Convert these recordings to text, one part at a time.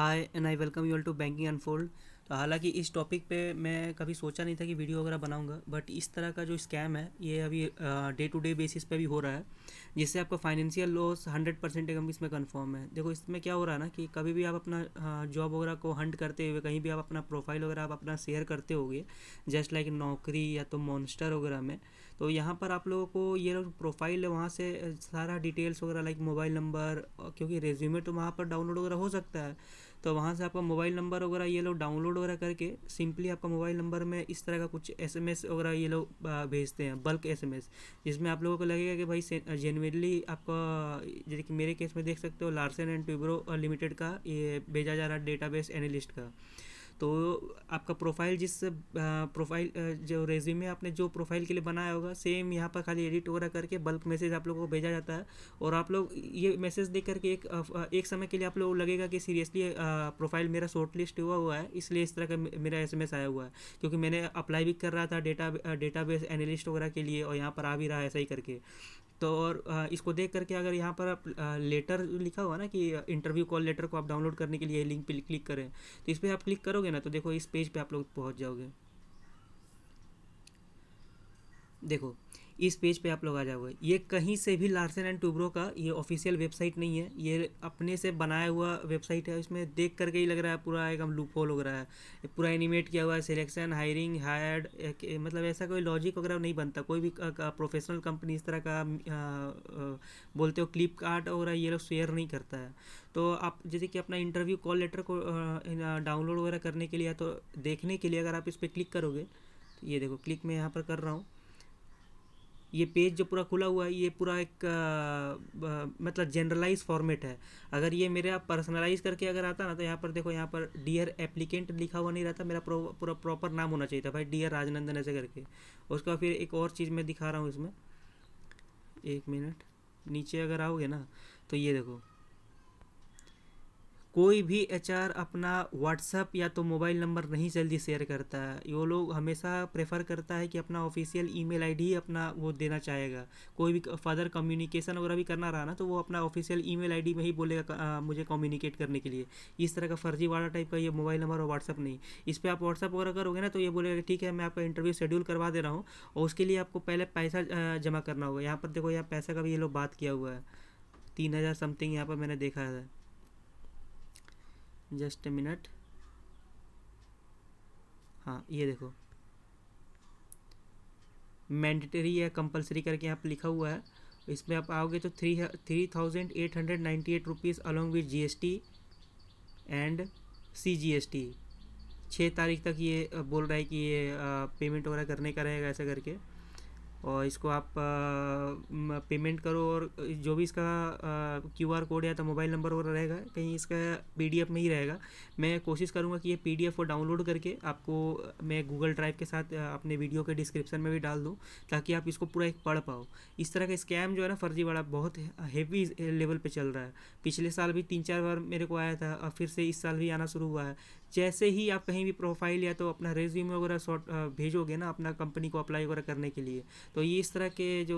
hi and I welcome you all to banking unfold तो हालांकि इस टॉपिक पे मैं कभी सोचा नहीं था कि वीडियो वगैरह बनाऊंगा बट इस तरह का जो स्कैम है ये अभी डे टू डे बेसिस पे भी हो रहा है जिससे आपका फाइनेंशियल लॉस हंड्रेड परसेंट एकदम इसमें कन्फर्म है देखो इसमें क्या हो रहा है ना कि कभी भी आप अपना जॉब वगैरह को हंट करते हुए कहीं भी आप अपना प्रोफाइल वगैरह आप अपना शेयर करते हो जस्ट लाइक नौकरी या तो मॉन्स्टर वगैरह में तो यहाँ पर आप लोगों को ये प्रोफाइल वहाँ से सारा डिटेल्स वगैरह लाइक मोबाइल नंबर क्योंकि रेज्यूमे तो वहाँ पर डाउनलोड वगैरह हो सकता है तो वहाँ से आपका मोबाइल नंबर वगैरह ये लोग डाउनलोड वगैरह करके सिंपली आपका मोबाइल नंबर में इस तरह का कुछ एसएमएस वगैरह ये लोग भेजते हैं बल्क एसएमएस जिसमें आप लोगों को लगेगा कि भाई जेनविनली आपका जैसे कि मेरे केस में देख सकते हो लार्सन एंड ट्यूब्रो लिमिटेड का ये भेजा जा रहा है डेटा एनालिस्ट का तो आपका प्रोफाइल जिस प्रोफाइल जो रेज्यूमे आपने जो प्रोफाइल के लिए बनाया होगा सेम यहाँ पर खाली एडिट वगैरह करके बल्क मैसेज आप लोगों को भेजा जाता है और आप लोग ये मैसेज देख करके एक एक समय के लिए आप लोगों को लगेगा कि सीरियसली प्रोफाइल मेरा शॉर्ट लिस्ट हुआ हुआ है इसलिए इस तरह का मेरा एस आया हुआ है क्योंकि मैंने अप्लाई भी कर रहा था डेटा डेटाबेस एनालिस्ट वगैरह के लिए और यहाँ पर आ भी रहा है ऐसा ही करके तो और इसको देख करके अगर यहाँ पर आप लेटर लिखा हुआ ना कि इंटरव्यू कॉल लेटर को आप डाउनलोड करने के लिए लिंक पर क्लिक करें तो इस पर आप क्लिक करोगे ना तो देखो इस पेज पर पे आप लोग पहुँच जाओगे देखो इस पेज पे आप लोग आ जाओगे ये कहीं से भी लार्सन एंड टूब्रो का ये ऑफिशियल वेबसाइट नहीं है ये अपने से बनाया हुआ वेबसाइट है इसमें देख करके ही लग रहा है पूरा एकदम लूप होल हो रहा है पूरा एनिमेट किया हुआ है सिलेक्शन हायरिंग हायर्ड मतलब ऐसा कोई लॉजिक वगैरह नहीं बनता कोई भी प्रोफेशनल कंपनी इस तरह का बोलते हो क्लिपकार्ट वगैरह ये लोग शेयर नहीं करता है तो आप जैसे कि अपना इंटरव्यू कॉल लेटर को डाउनलोड वगैरह करने के लिए तो देखने के लिए अगर आप इस पर क्लिक करोगे तो ये देखो क्लिक मैं यहाँ पर कर रहा हूँ ये पेज जो पूरा खुला हुआ है ये पूरा एक आ, आ, मतलब जनरलाइज फॉर्मेट है अगर ये मेरा पर्सनलाइज करके अगर आता ना तो यहाँ पर देखो यहाँ पर डियर एप्लीकेंट लिखा हुआ नहीं रहता मेरा पूरा प्रॉपर नाम होना चाहिए था भाई डियर राजनंदन ऐसे करके उसका फिर एक और चीज़ मैं दिखा रहा हूँ इसमें एक मिनट नीचे अगर आओगे ना तो ये देखो कोई भी एच अपना व्हाट्सअप या तो मोबाइल नंबर नहीं जल्दी शेयर करता है ये लोग हमेशा प्रेफर करता है कि अपना ऑफिशियल ईमेल आईडी अपना वो देना चाहेगा कोई भी फर्दर कम्युनिकेशन वगैरह भी करना रहा ना तो वो अपना ऑफिशियल ईमेल आईडी में ही बोलेगा आ, मुझे कम्युनिकेट करने के लिए इस तरह का फर्जी वाला टाइप का ये मोबाइल नंबर और व्हाट्सअप नहीं इस पर आप व्हाट्सअप वगैरह करोगे ना तो ये बोलेगा ठीक है मैं आपका इंटरव्यू शेड्यूल करवा दे रहा हूँ और उसके लिए आपको पहले पैसा जमा करना होगा यहाँ पर देखो यहाँ पैसा का भी ये लोग बात किया हुआ है तीन हज़ार समथिंग यहाँ पर मैंने देखा है जस्ट ए मिनट हाँ ये देखो मैंडेटरी या कंपलसरी करके यहाँ पर लिखा हुआ है इसमें आप आओगे तो three three thousand eight hundred ninety eight rupees along with G S T and C G S T छः तारीख तक ये बोल रहा है कि ये पेमेंट वगैरह करने का रहेगा ऐसा करके और इसको आप पेमेंट करो और जो भी इसका क्यू आर कोड या तो मोबाइल नंबर वगैरह रहेगा कहीं इसका पी डी एफ में ही रहेगा मैं कोशिश करूँगा कि ये पी डी एफ को डाउनलोड करके आपको मैं गूगल ड्राइव के साथ अपने वीडियो के डिस्क्रिप्शन में भी डाल दूँ ताकि आप इसको पूरा एक पढ़ पाओ इस तरह का स्कैम जो है ना फर्जी वाला बहुत हैवी लेवल पर चल रहा है पिछले साल भी तीन चार बार मेरे को आया था और फिर से इस साल भी आना शुरू हुआ है जैसे ही आप कहीं भी प्रोफाइल या तो अपना रेज्यूम वगैरह शॉर्ट भेजोगे ना अपना कंपनी को अप्लाई वगैरह करने के लिए तो ये इस तरह के जो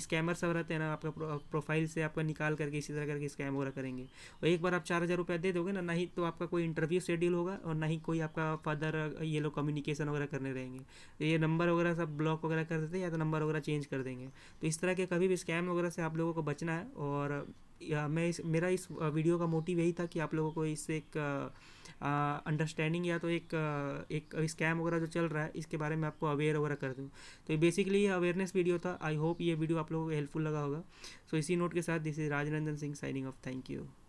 स्कैमर सब रहते हैं ना आपका प्रोफाइल से आपका निकाल करके इसी तरह करके स्कैम वगैरह करेंगे और एक बार आप चार हज़ार रुपया दे दोगे ना नहीं तो आपका कोई इंटरव्यू शेड्यूल होगा और ना ही कोई आपका फर्दर ये लोग कम्युनिकेशन वगैरह करने रहेंगे तो ये नंबर वगैरह सब ब्लॉक वगैरह कर देते हैं या तो नंबर वगैरह चेंज कर देंगे तो इस तरह के कभी भी स्कैम वगैरह से आप लोगों को बचना है और मैं इस मेरा इस वीडियो का मोटिव यही था कि आप लोगों को इससे एक अंडरस्टैंडिंग या तो एक एक स्कैम वगैरह जो चल रहा है इसके बारे में आपको अवेयर वगैरह कर दूँ तो ये बेसिकली ये अवेयरनेस वीडियो था आई होप ये वीडियो आप लोगों को हेल्पफुल लगा होगा सो so, इसी नोट के साथ this is Rajnandan Singh signing off thank you